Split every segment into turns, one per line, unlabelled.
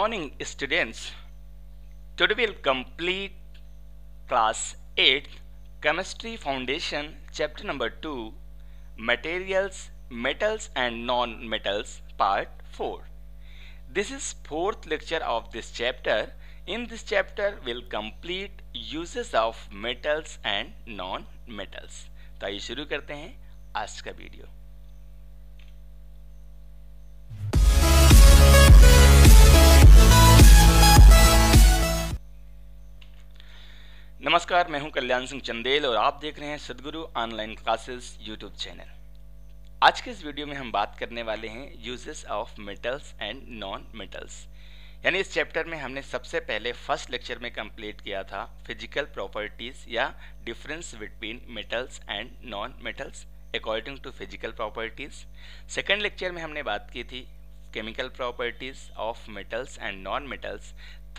morning students today we'll complete class 8 chemistry foundation chapter number 2 materials metals and non-metals part 4 this is fourth lecture of this chapter in this chapter we'll complete uses of metals and non-metals to आइए shuru karte hain aaj ka video नमस्कार मैं हूं कल्याण सिंह चंदेल और आप देख रहे हैं सदगुरु ऑनलाइन क्लासेस यूट्यूब चैनल आज के इस वीडियो में हम बात करने वाले हैं uses of metals and non metals यानी इस चैप्टर में हमने सबसे पहले फर्स्ट लेक्चर में कंप्लीट किया था फिजिकल प्रॉपर्टीज या difference between metals and non metals according to physical properties second lecture में हमने बात की थी chemical properties of metals and non metals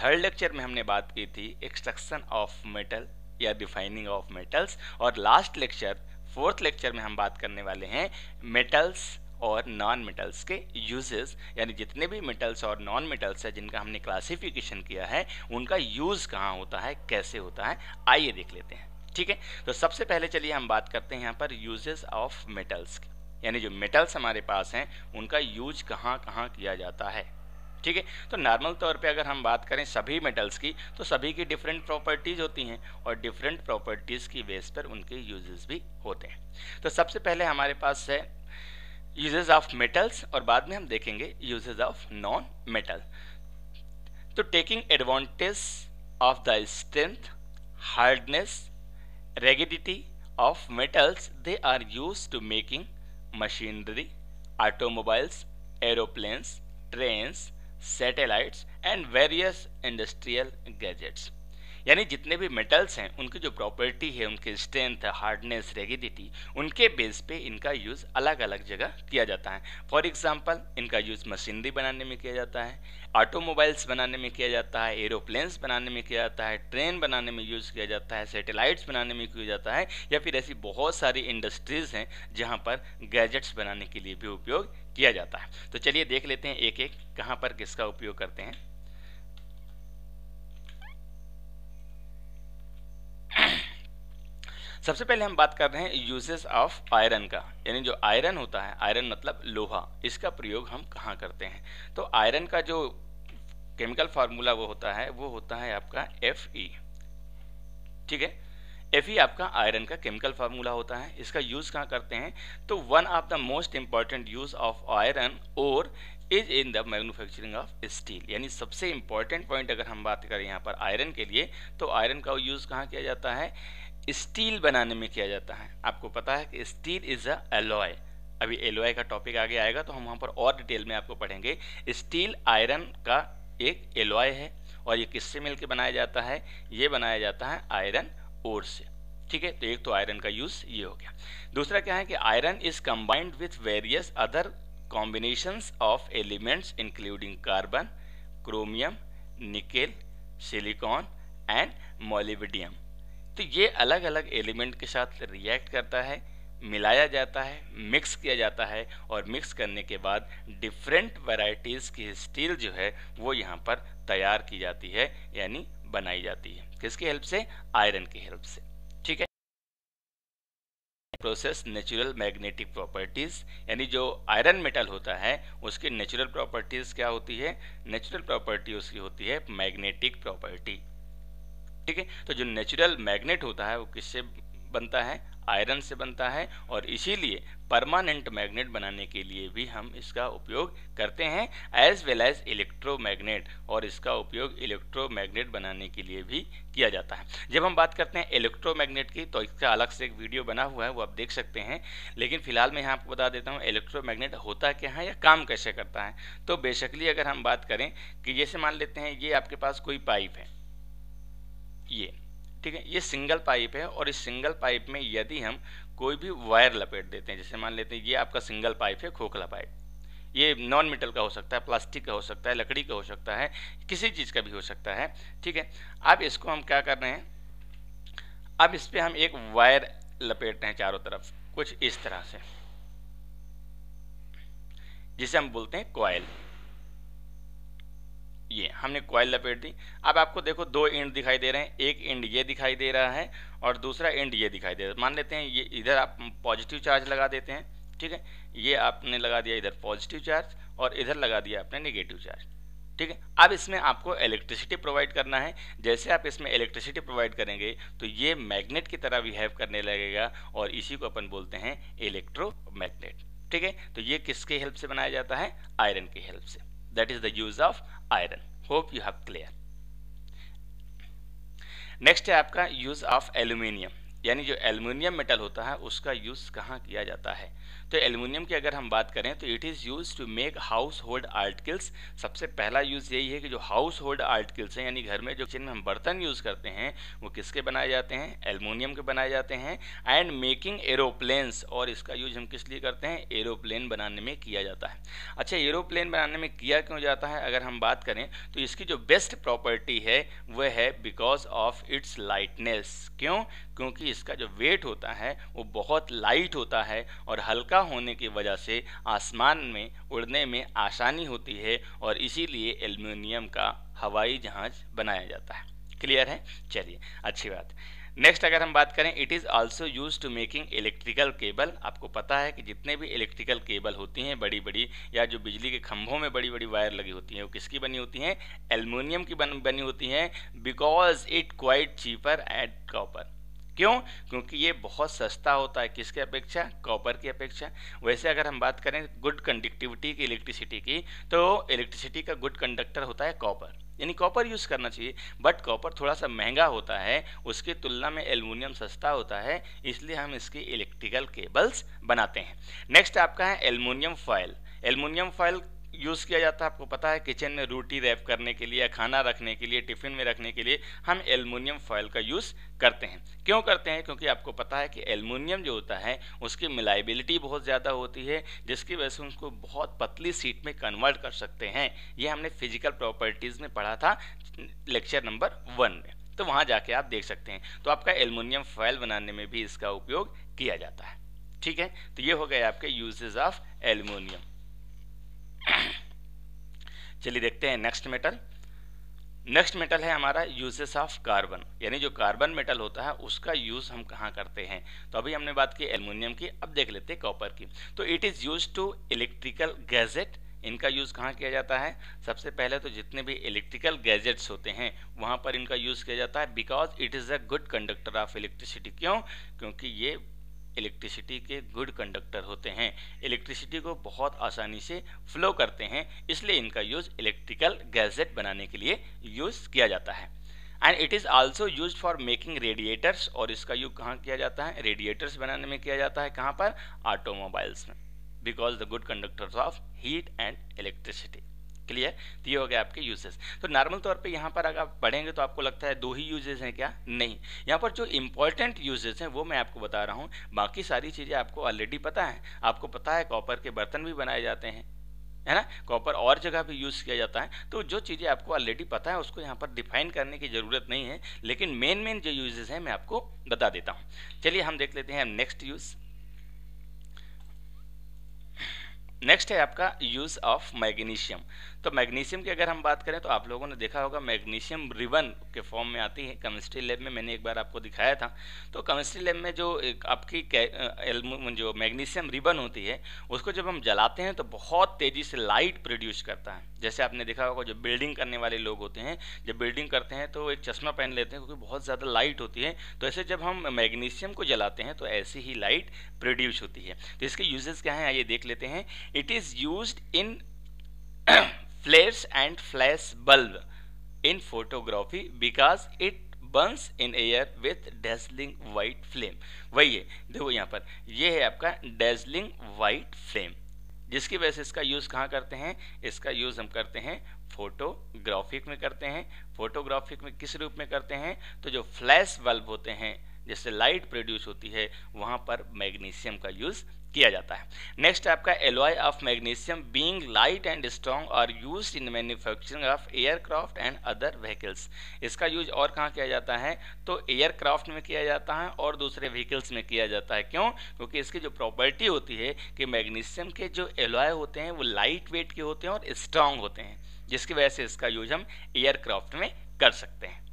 third lecture में हमने बात की थी एक्सट्रक्शन ऑफ मेटल या डिफाइनिंग ऑफ मेटल्स और लास्ट लेक्चर फोर्थ लेक्चर में हम बात करने वाले हैं मेटल्स और नॉन मेटल्स के यूजेस यानी जितने भी मेटल्स और नॉन मेटल्स है जिनका हमने क्लासिफिकेशन किया है उनका यूज़ कहाँ होता है कैसे होता है आइए देख लेते हैं ठीक है तो सबसे पहले चलिए हम बात करते हैं यहाँ पर यूजेस ऑफ मेटल्स की यानी जो मेटल्स हमारे पास हैं उनका यूज कहाँ कहाँ किया जाता है ठीक है तो नॉर्मल तौर पे अगर हम बात करें सभी मेटल्स की तो सभी की डिफरेंट प्रॉपर्टीज़ होती हैं और डिफरेंट प्रॉपर्टीज़ की बेस पर उनके यूजेस भी होते हैं तो सबसे पहले हमारे पास है यूजेस ऑफ मेटल्स और बाद में हम देखेंगे यूजेस ऑफ नॉन मेटल तो taking advantage of the strength hardness rigidity of metals they are use to making machinery automobiles aeroplanes trains satellites and various industrial gadgets. यानी जितने भी मेटल्स हैं उनकी जो प्रॉपर्टी है उनकी स्ट्रेंथ हार्डनेस रेगिडिटी उनके बेस पे इनका यूज़ अलग अलग जगह किया जाता है फॉर एग्जाम्पल इनका यूज़ मशीनरी बनाने में किया जाता है ऑटोमोबाइल्स बनाने में किया जाता है एरोप्लेन्स बनाने में किया जाता है ट्रेन बनाने में यूज़ किया जाता है सेटेलाइट्स बनाने में किया जाता है या फिर ऐसी बहुत सारी इंडस्ट्रीज़ हैं जहाँ पर गैजेट्स बनाने के लिए भी उपयोग किया जाता है तो चलिए देख लेते हैं एक एक कहाँ पर किसका उपयोग करते हैं सबसे पहले हम बात कर रहे हैं यूजेस ऑफ आयरन का यानी जो आयरन होता है आयरन मतलब लोहा इसका प्रयोग हम कहाँ करते हैं तो आयरन का जो केमिकल फार्मूला वो होता है वो होता है आपका एफ ई ठीक है एफ ई आपका आयरन का केमिकल फार्मूला होता है इसका यूज़ कहाँ करते हैं तो one of the most important use of iron और is in the manufacturing of steel यानी सबसे इम्पॉर्टेंट पॉइंट अगर हम बात करें यहाँ पर आयरन के लिए तो आयरन का यूज़ कहाँ किया जाता है स्टील बनाने में किया जाता है आपको पता है कि स्टील इज अ एलॉय अभी एलॉय का टॉपिक आगे आएगा तो हम वहाँ पर और डिटेल में आपको पढ़ेंगे स्टील आयरन का एक एलॉय है और ये किससे मिलकर बनाया जाता है ये बनाया जाता है आयरन ओर से ठीक है तो एक तो आयरन का यूज ये हो गया दूसरा क्या है कि iron is combined with various other combination of elements including carbon chromium nickel silicon and molybdenum तो ये अलग अलग एलिमेंट के साथ रिएक्ट करता है मिलाया जाता है मिक्स किया जाता है और मिक्स करने के बाद डिफरेंट वैरायटीज़ की स्टील जो है वो यहाँ पर तैयार की जाती है यानी बनाई जाती है किसकी हेल्प से आयरन की हेल्प से ठीक है प्रोसेस नेचुरल मैग्नेटिक प्रॉपर्टीज़ यानी जो आयरन मेटल होता है उसकी नेचुरल प्रॉपर्टीज़ क्या होती है नेचुरल प्रॉपर्टी उसकी होती है मैग्नेटिक प्रॉपर्टी ठीक है तो जो नेचुरल मैग्नेट होता है वो किससे बनता है आयरन से बनता है और इसीलिए परमानेंट मैग्नेट बनाने के लिए भी हम इसका उपयोग करते हैं एज वेल एज इलेक्ट्रोमैग्नेट और इसका उपयोग इलेक्ट्रोमैग्नेट बनाने के लिए भी किया जाता है जब हम बात करते हैं इलेक्ट्रोमैग्नेट की तो इसका अलग से एक वीडियो बना हुआ है वो आप देख सकते हैं लेकिन फिलहाल मैं यहाँ आपको बता देता हूँ इलेक्ट्रोमैग्नेट होता क्या है या काम कैसे करता है तो बेसिकली अगर हम बात करें कि जैसे मान लेते हैं ये आपके पास कोई पाइप है ये ठीक है ये सिंगल पाइप है और इस सिंगल पाइप में यदि हम कोई भी वायर लपेट देते हैं जैसे मान लेते हैं ये आपका सिंगल पाइप है खोखला पाइप ये नॉन मेटल का हो सकता है प्लास्टिक का हो सकता है लकड़ी का हो सकता है किसी चीज़ का भी हो सकता है ठीक है अब इसको हम क्या कर रहे हैं अब इस पर हम एक वायर लपेट रहे हैं चारों तरफ कुछ इस तरह से जिसे हम बोलते हैं कॉयल ये हमने कॉइल लपेट दी अब आपको देखो दो इंड दिखाई दे रहे हैं एक इंड ये दिखाई दे रहा है और दूसरा इंड ये दिखाई दे रहा है मान लेते हैं ये इधर आप पॉजिटिव चार्ज लगा देते हैं ठीक है ये आपने लगा दिया इधर पॉजिटिव चार्ज और इधर लगा दिया आपने निगेटिव चार्ज ठीक है अब इसमें आपको इलेक्ट्रिसिटी प्रोवाइड करना है जैसे आप इसमें इलेक्ट्रिसिटी प्रोवाइड करेंगे तो ये मैग्नेट की तरह बिहेव करने लगेगा और इसी को अपन बोलते हैं इलेक्ट्रो ठीक है तो ये किसके हेल्प से बनाया जाता है आयरन की हेल्प से that is the use of iron hope you have clear next है आपका यूज़ ऑफ एल्यूमिनियम यानी जो एल्यूमिनियम मेटल होता है उसका यूज़ कहाँ किया जाता है तो एल्युमिनियम की अगर हम बात करें तो it is use to make household articles सबसे पहला यूज़ यही है कि जो हाउस होल्ड आर्टिकल्स हैं यानी घर में जो जिनमें हम बर्तन यूज़ करते हैं वो किसके बनाए जाते हैं एलमोनियम के बनाए जाते हैं एंड मेकिंग एरोप्लेन्स और इसका यूज हम किस लिए करते हैं एरोप्लेन बनाने में किया जाता है अच्छा एरोप्लेन बनाने में किया क्यों जाता है अगर हम बात करें तो इसकी जो बेस्ट प्रॉपर्टी है वह है बिकॉज ऑफ इट्स लाइटनेस क्यों क्योंकि इसका जो वेट होता है वो बहुत लाइट होता है और हल्का होने की वजह से आसमान में उड़ने में आसानी होती है और इसीलिए एल्यूमिनियम का हवाई जहाज बनाया जाता है क्लियर है चलिए अच्छी बात नेक्स्ट अगर हम बात करें it is also use to making electrical cable आपको पता है कि जितने भी इलेक्ट्रिकल केबल होती हैं बड़ी बड़ी या जो बिजली के खंभों में बड़ी बड़ी वायर लगी होती हैं वो किसकी बनी होती हैं एल्युमिनियम की बन, बनी होती हैं because it quite cheaper at copper क्यों क्योंकि ये बहुत सस्ता होता है किसके अपेक्षा कॉपर की अपेक्षा वैसे अगर हम बात करें गुड कंडक्टिविटी की इलेक्ट्रिसिटी की तो इलेक्ट्रिसिटी का गुड कंडक्टर होता है कॉपर यानी कॉपर यूज़ करना चाहिए बट कॉपर थोड़ा सा महंगा होता है उसकी तुलना में एलमिनियम सस्ता होता है इसलिए हम इसकी इलेक्ट्रिकल केबल्स बनाते हैं नेक्स्ट आपका है aluminium foil aluminium foil use किया जाता है आपको पता है किचन में रोटी रैप करने के लिए खाना रखने के लिए टिफ़िन में रखने के लिए हम एलमिनियम फॉयल का यूज़ करते हैं क्यों करते हैं क्योंकि आपको पता है कि एलमिनियम जो होता है उसकी मिलाइबिलिटी बहुत ज़्यादा होती है जिसकी वजह से उनको बहुत पतली सीट में कन्वर्ट कर सकते हैं ये हमने फिजिकल प्रॉपर्टीज़ में पढ़ा था लेक्चर नंबर वन में तो वहाँ जाके आप देख सकते हैं तो आपका एलमिनियम फॉयल बनाने में भी इसका उपयोग किया जाता है ठीक है तो ये हो गए आपके यूजेज ऑफ एलमोनियम चलिए देखते हैं नेक्स्ट मेटल नेक्स्ट मेटल है हमारा यूजेस ऑफ कार्बन यानी जो कार्बन मेटल होता है उसका यूज हम कहाँ करते हैं तो अभी हमने बात की एल्यूमिनियम की अब देख लेते हैं कॉपर की तो it is use to electrical gadget इनका यूज़ कहाँ किया जाता है सबसे पहले तो जितने भी इलेक्ट्रिकल गैजेट्स होते हैं वहाँ पर इनका यूज़ किया जाता है because it is a good conductor of electricity क्यों क्योंकि ये इलेक्ट्रिसिटी के गुड कंडक्टर होते हैं इलेक्ट्रिसिटी को बहुत आसानी से फ्लो करते हैं इसलिए इनका यूज़ इलेक्ट्रिकल गैजेट बनाने के लिए यूज़ किया जाता है and it is also use for making radiators और इसका यूज कहाँ किया जाता है रेडिएटर्स बनाने में किया जाता है कहाँ पर ऑटोमोबाइल्स में because the good conductors of heat and electricity clear तो ये हो गया आपके यूजेस तो नॉर्मल तौर पे यहाँ पर अगर आप पढ़ेंगे तो आपको लगता है दो ही यूजेस हैं क्या नहीं यहाँ पर जो इंपॉर्टेंट यूजेस हैं वो मैं आपको बता रहा हूँ बाकी सारी चीज़ें आपको ऑलरेडी पता है आपको पता है कॉपर के बर्तन भी बनाए जाते हैं है ना कॉपर और जगह भी यूज़ किया जाता है तो जो चीज़ें आपको ऑलरेडी पता है उसको यहाँ पर डिफाइन करने की ज़रूरत नहीं है लेकिन मेन मेन जो यूजेस हैं मैं आपको बता देता हूँ चलिए हम देख लेते हैं नेक्स्ट यूज़ नेक्स्ट है आपका यूज़ ऑफ मैग्नीशियम तो मैग्नीशियम की अगर हम बात करें तो आप लोगों ने देखा होगा मैग्नीशियम रिबन के फॉर्म में आती है केमिस्ट्री लैब में मैंने एक बार आपको दिखाया था तो केमिस्ट्री लैब में जो आपकी जो मैग्नीशियम रिबन होती है उसको जब हम जलाते हैं तो बहुत तेज़ी से लाइट प्रोड्यूस करता है जैसे आपने देखा होगा जो बिल्डिंग करने वाले लोग होते हैं जब बिल्डिंग करते हैं तो एक चश्मा पहन लेते हैं क्योंकि बहुत ज़्यादा लाइट होती है तो ऐसे जब हम मैग्नीशियम को जलाते हैं तो ऐसी ही लाइट प्रोड्यूस होती है तो इसके यूजेस क्या हैं आइए देख लेते हैं it is use in flares and flash bulb in photography because it burns in air with dazzling white flame वही है देखो यहाँ पर ये है आपका डेजलिंग वाइट फ्लेम जिसकी वजह से इसका यूज़ कहाँ करते हैं इसका यूज़ हम करते हैं फोटोग्राफिक में करते हैं फोटोग्राफिक में किस रूप में करते हैं तो जो फ्लैश बल्ब होते हैं जिससे लाइट प्रोड्यूस होती है वहाँ पर मैग्नीशियम का यूज़ किया जाता है नेक्स्ट आपका alloy of magnesium being light and strong are use in manufacturing of aircraft and other vehicles इसका यूज और कहाँ किया जाता है तो एयरक्राफ्ट में किया जाता है और दूसरे व्हीकल्स में किया जाता है क्यों क्योंकि इसकी जो प्रॉपर्टी होती है कि मैग्नीशियम के जो एलॉय होते हैं वो लाइट वेट के होते हैं और स्ट्रांग होते हैं जिसकी वजह से इसका यूज हम एयरक्राफ्ट में कर सकते हैं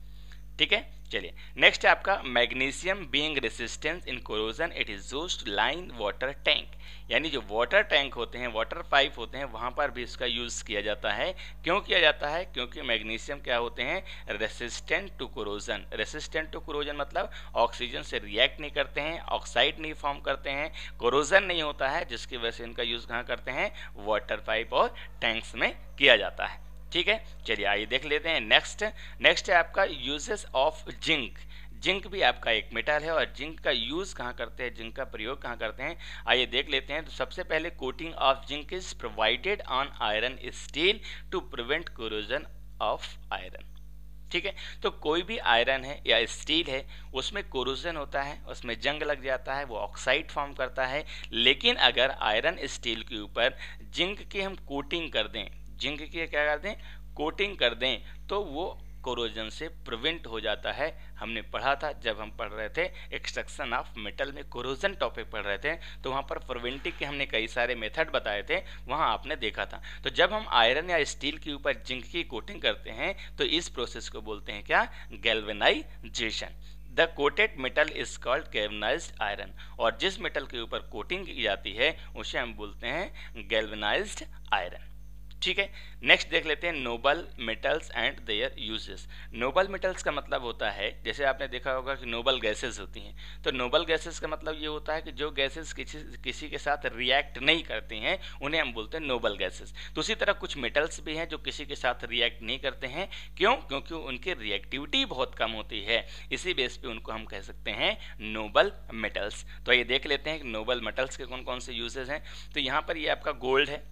ठीक है चलिए नेक्स्ट है आपका magnesium being resistance in corrosion it is use line water tank यानी जो वाटर टैंक होते हैं वाटर पाइप होते हैं वहाँ पर भी इसका यूज़ किया जाता है क्यों किया जाता है क्योंकि मैग्नीशियम क्या होते हैं resistant to corrosion resistant to corrosion मतलब ऑक्सीजन से रिएक्ट नहीं करते हैं ऑक्साइड नहीं फॉर्म करते हैं कोरोजन नहीं होता है जिसकी वजह से इनका यूज़ कहाँ करते हैं वाटर पाइप और टैंक्स में किया जाता है ठीक है चलिए आइए देख लेते हैं नेक्स्ट नेक्स्ट है आपका यूजेस ऑफ जिंक जिंक भी आपका एक मेटल है और जिंक का यूज़ कहाँ करते हैं जिंक का प्रयोग कहाँ करते हैं आइए देख लेते हैं तो सबसे पहले coating of zinc is provided on iron steel to prevent corrosion of iron ठीक है तो कोई भी आयरन है या स्टील है उसमें कोरोजन होता है उसमें जंग लग जाता है वो ऑक्साइड फॉर्म करता है लेकिन अगर आयरन स्टील के ऊपर जिंक की हम कोटिंग कर दें जिंक की क्या कर दें कोटिंग कर दें तो वो कोरोजन से प्रिवेंट हो जाता है हमने पढ़ा था जब हम पढ़ रहे थे एक्सट्रक्शन ऑफ मेटल में कोरोजन टॉपिक पढ़ रहे थे तो वहाँ पर प्रिवेंटिंग के हमने कई सारे मेथड बताए थे वहाँ आपने देखा था तो जब हम आयरन या स्टील के ऊपर जिंक की कोटिंग करते हैं तो इस प्रोसेस को बोलते हैं क्या galvanisation the coated metal is called galvanise iron और जिस मेटल के ऊपर कोटिंग की जाती है उसे हम बोलते हैं गैल्वेनाइज आयरन ठीक है नेक्स्ट देख लेते हैं noble metals and their uses noble metals का मतलब होता है जैसे आपने देखा होगा कि नोबल गैसेस होती हैं तो नोबल गैसेस का मतलब ये होता है कि जो गैसेस किसी किसी के साथ रिएक्ट नहीं करते हैं उन्हें हम बोलते हैं नोबल गैसेस तो उसी तरह कुछ मेटल्स भी हैं जो किसी के साथ रिएक्ट नहीं करते हैं क्यों क्योंकि उनकी रिएक्टिविटी बहुत कम होती है इसी बेस पर उनको हम कह सकते हैं नोबल मेटल्स तो ये देख लेते हैं कि नोबल मेटल्स के कौन कौन से यूजेज हैं तो यहाँ पर ये आपका गोल्ड है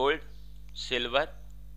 gold silver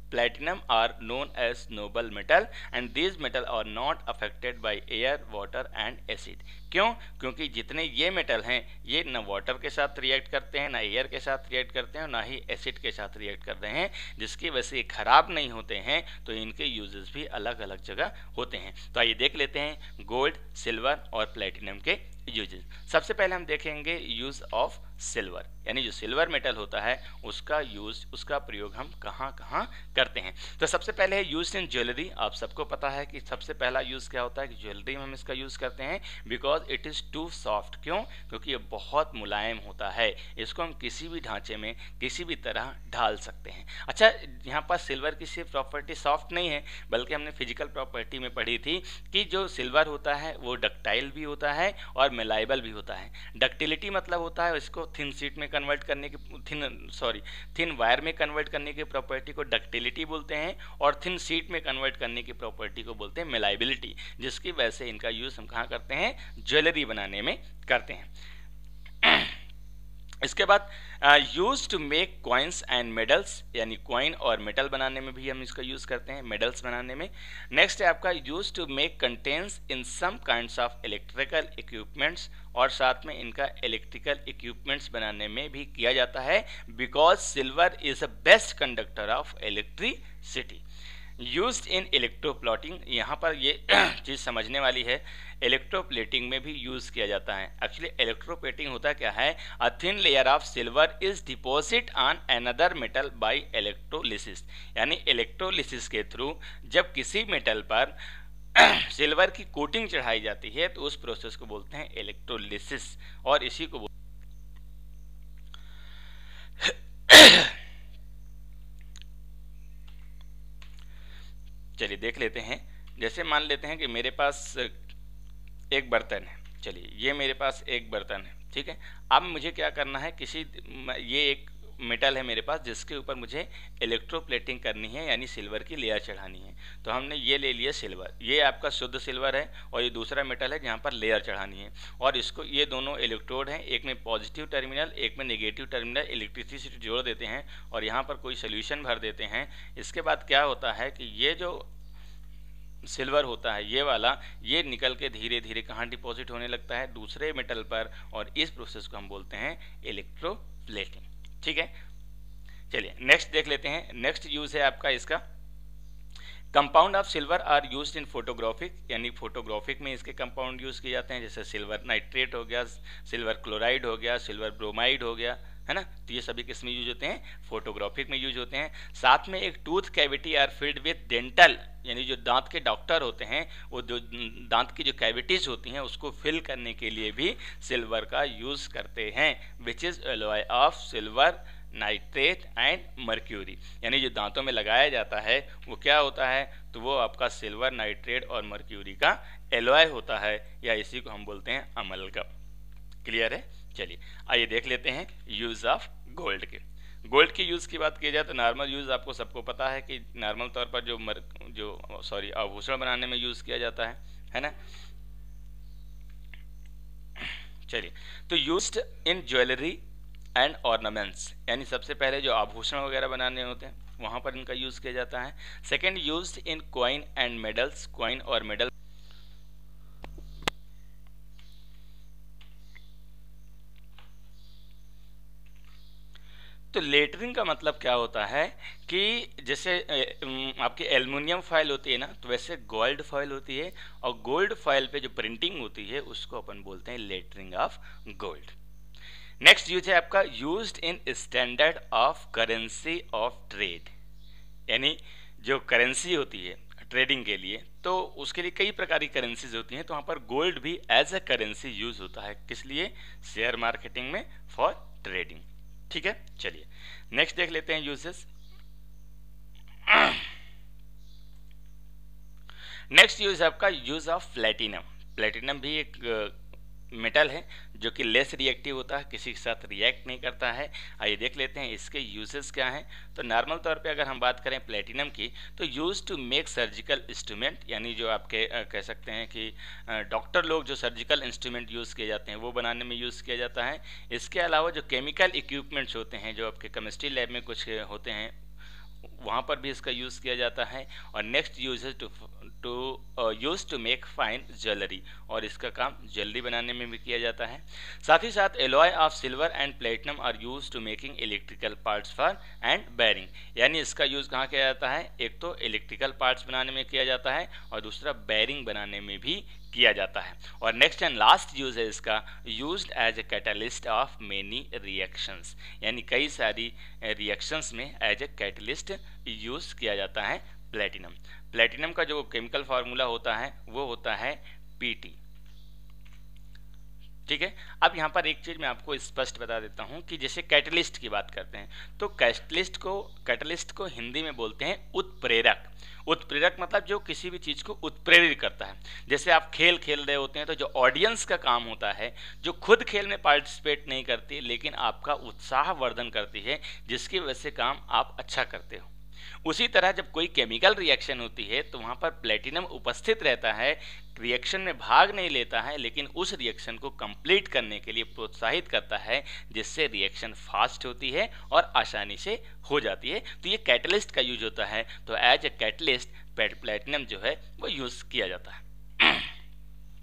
platinum are known as noble metal and these metal are not affected by air water and acid क्यों क्योंकि जितने ये मेटल हैं ये ना वाटर के साथ रिएक्ट करते हैं ना एयर के साथ रिएक्ट करते हैं ना ही एसिड के साथ रिएक्ट करते हैं जिसकी वजह से ये खराब नहीं होते हैं तो इनके यूजेस भी अलग अलग जगह होते हैं तो आइए देख लेते हैं गोल्ड सिल्वर और प्लेटिनम के यूजेज सबसे पहले हम देखेंगे यूज़ ऑफ सिल्वर यानी जो सिल्वर मेटल होता है उसका यूज उसका प्रयोग हम कहाँ कहाँ करते हैं तो सबसे पहले है यूज इन ज्वेलरी आप सबको पता है कि सबसे पहला यूज़ क्या होता है कि ज्वेलरी में हम इसका यूज़ करते हैं because it is too soft क्यों क्योंकि ये बहुत मुलायम होता है इसको हम किसी भी ढांचे में किसी भी तरह ढाल सकते हैं अच्छा यहाँ पर सिल्वर की सिर्फ प्रॉपर्टी सॉफ्ट नहीं है बल्कि हमने फिजिकल प्रॉपर्टी में पढ़ी थी कि जो सिल्वर होता है वो डक्टाइल भी होता है और में लाइबल भी होता है डक्टिलिटी मतलब होता है इसको थिन सीट में कन्वर्ट करने की थिन सॉरी थिन वायर में कन्वर्ट करने की प्रॉपर्टी को डक्टिलिटी बोलते हैं और थिन सीट में कन्वर्ट करने की प्रॉपर्टी को बोलते हैं मेलाइबिलिटी जिसकी वजह से इनका यूज़ हम कहाँ करते हैं ज्वेलरी बनाने में करते हैं इसके बाद use to make coins and medals यानी कॉइन और मेडल बनाने में भी हम इसका यूज़ करते हैं मेडल्स बनाने में नेक्स्ट है आपका use to make contents in some kind of electrical equipments और साथ में इनका इलेक्ट्रिकल इक्विपमेंट्स बनाने में भी किया जाता है because silver is a best conductor of electricity used in electroplating यहाँ पर ये चीज़ समझने वाली है इलेक्ट्रोप्लेटिंग में भी यूज़ किया जाता है एक्चुअली इलेक्ट्रोप्लेटिंग होता क्या है a thin layer of silver is deposit on another metal by electrolysis यानी इलेक्ट्रोलिसिस के थ्रू जब किसी मेटल पर सिल्वर की कोटिंग चढ़ाई जाती है तो उस प्रोसेस को बोलते हैं इलेक्ट्रोलिसिस और इसी को चलिए देख लेते हैं जैसे मान लेते हैं कि मेरे पास एक बर्तन है चलिए ये मेरे पास एक बर्तन है ठीक है अब मुझे क्या करना है किसी ये एक मेटल है मेरे पास जिसके ऊपर मुझे इलेक्ट्रोप्लेटिंग करनी है यानी सिल्वर की लेयर चढ़ानी है तो हमने ये ले लिया सिल्वर ये आपका शुद्ध सिल्वर है और ये दूसरा मेटल है जहाँ पर लेयर चढ़ानी है और इसको ये दोनों इलेक्ट्रोड हैं एक में पॉजिटिव टर्मिनल एक में नेगेटिव टर्मिनल इलेक्ट्रिसिटी जोड़ देते हैं और यहाँ पर कोई सोल्यूशन भर देते हैं इसके बाद क्या होता है कि ये जो सिल्वर होता है ये वाला ये निकल के धीरे धीरे कहाँ डिपॉजिट होने लगता है दूसरे मेटल पर और इस प्रोसेस को हम बोलते हैं इलेक्ट्रोप्लेटिंग ठीक है चलिए नेक्स्ट देख लेते हैं नेक्स्ट यूज है आपका इसका compound of silver are use in photographic यानी फोटोग्राफिक में इसके कंपाउंड यूज किए जाते हैं जैसे सिल्वर नाइट्रेट हो गया सिल्वर क्लोराइड हो गया सिल्वर ब्रोमाइड हो गया है ना तो ये सभी किस में यूज होते हैं फोटोग्राफिक में यूज होते हैं साथ में एक tooth cavity are filled with dental यानी जो दांत के डॉक्टर होते हैं वो जो दांत की जो कैविटीज होती हैं उसको फिल करने के लिए भी सिल्वर का यूज़ करते हैं which is alloy of silver nitrate and mercury यानी जो दांतों में लगाया जाता है वो क्या होता है तो वो आपका सिल्वर नाइट्रेट और मर्क्यूरी का एलॉय होता है या इसी को हम बोलते हैं अमलगम क्लियर है चलिए आइए देख लेते हैं यूज ऑफ गोल्ड के गोल्ड के यूज़ की बात की जाए तो नॉर्मल यूज़ आपको सबको पता है कि नॉर्मल तौर पर जो मर, जो सॉरी आभूषण बनाने में यूज़ किया जाता है है ना चलिए तो use in jewellery and ornaments यानी सबसे पहले जो आभूषण वगैरह बनाने होते हैं वहाँ पर इनका यूज़ किया जाता है second use in coin and medals coin और मेडल तो लेटरिंग का मतलब क्या होता है कि जैसे आपकी एल्युमिनियम फाइल होती है ना तो वैसे गोल्ड फाइल होती है और गोल्ड फाइल पे जो प्रिंटिंग होती है उसको अपन बोलते हैं lettering of gold next use है आपका use in standard of currency of trade यानी जो करेंसी होती है ट्रेडिंग के लिए तो उसके लिए कई प्रकार की करेंसीज होती हैं तो वहाँ पर गोल्ड भी एज अ करेंसी यूज होता है किस लिए शेयर मार्केटिंग में फॉर ट्रेडिंग ठीक है चलिए नेक्स्ट देख लेते हैं यूजेस नेक्स्ट यूज आपका यूज ऑफ प्लेटिनम प्लेटिनम भी एक मेटल है जो कि लेस रिएक्टिव होता है किसी के साथ रिएक्ट नहीं करता है आइए देख लेते हैं इसके यूजेस क्या हैं तो नॉर्मल तौर पे अगर हम बात करें प्लेटिनम की तो use to make surgical instrument यानी जो आपके कह सकते हैं कि डॉक्टर लोग जो सर्जिकल इंस्ट्रूमेंट यूज़ किए जाते हैं वो बनाने में यूज़ किया जाता है इसके अलावा जो केमिकल इक्विपमेंट्स होते हैं जो आपके केमिस्ट्री लैब में कुछ होते हैं वहाँ पर भी इसका यूज़ किया जाता है और next use to to use to make fine jewellery और इसका काम ज्वेलरी बनाने में भी किया जाता है साथ ही साथ alloy of silver and platinum are use to making electrical parts for and bearing यानी इसका यूज़ कहाँ किया जाता है एक तो इलेक्ट्रिकल पार्ट्स बनाने में किया जाता है और दूसरा बैरिंग बनाने में भी किया जाता है और नेक्स्ट एंड लास्ट यूज़ है इसका use as a catalyst of many reactions यानी कई सारी रिएक्शंस uh, में एज ए कैटलिस्ट यूज़ किया जाता है प्लेटिनम प्लेटिनम का जो केमिकल फार्मूला होता है वो होता है पी ठीक है अब यहाँ पर एक चीज़ मैं आपको स्पष्ट बता देता हूँ कि जैसे कैटलिस्ट की बात करते हैं तो कैटलिस्ट को कैटलिस्ट को हिंदी में बोलते हैं उत्प्रेरक उत्प्रेरक मतलब जो किसी भी चीज़ को उत्प्रेरित करता है जैसे आप खेल खेल रहे होते हैं तो जो ऑडियंस का काम होता है जो खुद खेल में पार्टिसिपेट नहीं करती लेकिन आपका उत्साह वर्धन करती है जिसकी वजह से काम आप अच्छा करते हो उसी तरह जब कोई केमिकल रिएक्शन होती है तो वहाँ पर प्लेटिनम उपस्थित रहता है रिएक्शन में भाग नहीं लेता है लेकिन उस रिएक्शन को कंप्लीट करने के लिए प्रोत्साहित करता है जिससे रिएक्शन फास्ट होती है और आसानी से हो जाती है तो ये कैटलिस्ट का यूज होता है तो एज ए कैटलिस्ट प्लेटिनम जो है वो यूज़ किया जाता है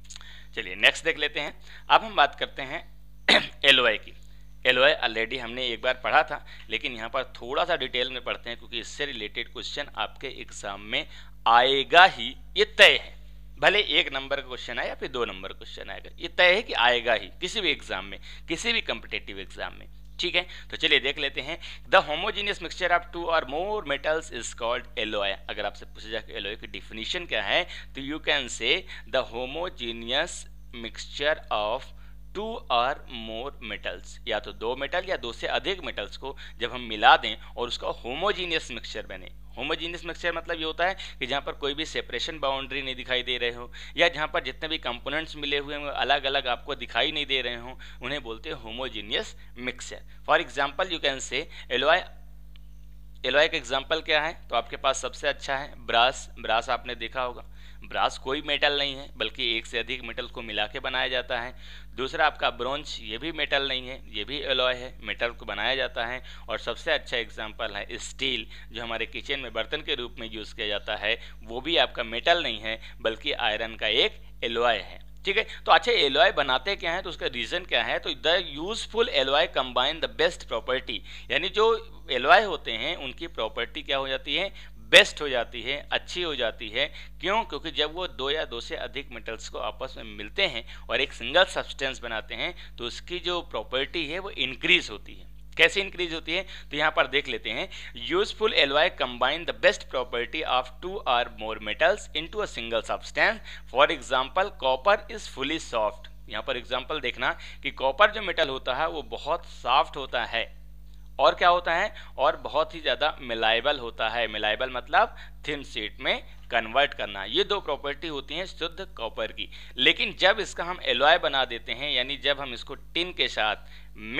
चलिए नेक्स्ट देख लेते हैं अब हम बात करते हैं एलोए की एलोए ऑलरेडी हमने एक बार पढ़ा था लेकिन यहाँ पर थोड़ा सा डिटेल में पढ़ते हैं क्योंकि इससे रिलेटेड क्वेश्चन आपके एग्जाम में आएगा ही ये तय है भले एक नंबर का क्वेश्चन आए या फिर दो नंबर क्वेश्चन आएगा ये तय है कि आएगा ही किसी भी एग्जाम में किसी भी कम्पिटेटिव एग्जाम में ठीक है तो चलिए देख लेते हैं the homogeneous mixture of two or more metals is called alloy अगर आपसे पूछा जाए कि की डिफिनीशन क्या है तो you can say the homogeneous mixture of two or more metals या तो दो मेटल या दो से अधिक मेटल्स को जब हम मिला दें और उसका होमोजीनियस मिक्सचर बने होमोजीनियस मिक्सचर मतलब ये होता है कि जहाँ पर कोई भी सेपरेशन बाउंड्री नहीं दिखाई दे रहे हो या जहाँ पर जितने भी कंपोनेंट्स मिले हुए हैं अलग अलग आपको दिखाई नहीं दे रहे हों उन्हें बोलते हैं homogeneous mixture for example you can say alloy alloy का एग्जाम्पल क्या है तो आपके पास सबसे अच्छा है ब्रास ब्रास आपने देखा होगा ब्रास कोई मेटल नहीं है बल्कि एक से अधिक मेटल को मिला के बनाया जाता है दूसरा आपका ब्रॉन्ज ये भी मेटल नहीं है ये भी एलॉय है मेटल को बनाया जाता है और सबसे अच्छा एग्जाम्पल है स्टील जो हमारे किचन में बर्तन के रूप में यूज़ किया जाता है वो भी आपका मेटल नहीं है बल्कि आयरन का एक एलॉय है ठीक है तो अच्छा एलॉय बनाते क्या है तो उसका रीज़न क्या है तो the useful alloy combine the best property यानी जो एलॉय होते हैं उनकी प्रॉपर्टी क्या हो जाती है बेस्ट हो जाती है अच्छी हो जाती है क्यों क्योंकि जब वो दो या दो से अधिक मेटल्स को आपस में मिलते हैं और एक सिंगल सब्सटेंस बनाते हैं तो उसकी जो प्रॉपर्टी है वो इंक्रीज होती है कैसे इंक्रीज होती है तो यहाँ पर देख लेते हैं useful alloy combine the best property of two or more metals into a single substance for example copper is fully soft यहाँ पर एग्जांपल देखना कि कॉपर जो मेटल होता है वो बहुत सॉफ्ट होता है और क्या होता है और बहुत ही ज़्यादा मिलाइबल होता है मिलाइबल मतलब थिन सीट में कन्वर्ट करना ये दो प्रॉपर्टी होती हैं शुद्ध कॉपर की लेकिन जब इसका हम एलॉय बना देते हैं यानी जब हम इसको टिन के साथ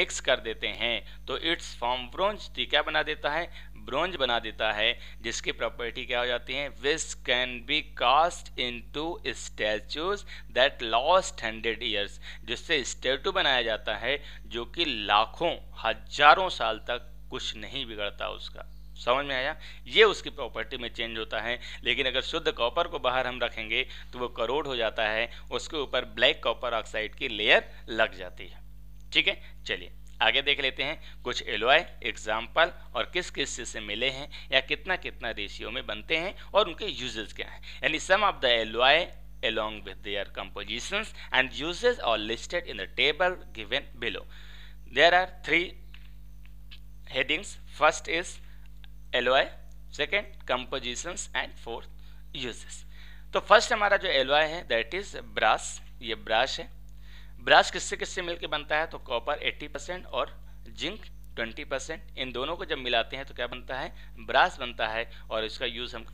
मिक्स कर देते हैं तो इट्स फॉर्म ब्रोंज तो क्या बना देता है ब्रॉन्ज बना देता है जिसकी प्रॉपर्टी क्या हो जाती है which can be cast into statues that lost hundred years जिससे स्टैचू बनाया जाता है जो कि लाखों हजारों साल तक कुछ नहीं बिगड़ता उसका समझ में आया ये उसकी प्रॉपर्टी में चेंज होता है लेकिन अगर शुद्ध कॉपर को बाहर हम रखेंगे तो वो करोड़ हो जाता है उसके ऊपर ब्लैक कॉपर ऑक्साइड की लेयर लग जाती है ठीक है चलिए आगे देख लेते हैं कुछ एलोए एग्जाम्पल और किस किस से मिले हैं या कितना कितना रेशियो में बनते हैं और उनके यूजेस क्या हैं यानी some of the alloy along with their compositions and uses are listed in the table given below there are three headings first is alloy second compositions and fourth uses तो first हमारा जो alloy है that is brass ये ब्राश है brass किससे किससे मिलकर बनता है तो कॉपर 80 परसेंट और जिंक 20 परसेंट इन दोनों को जब मिलाते हैं तो क्या बनता है ब्रश बनता है और इसका यूज हम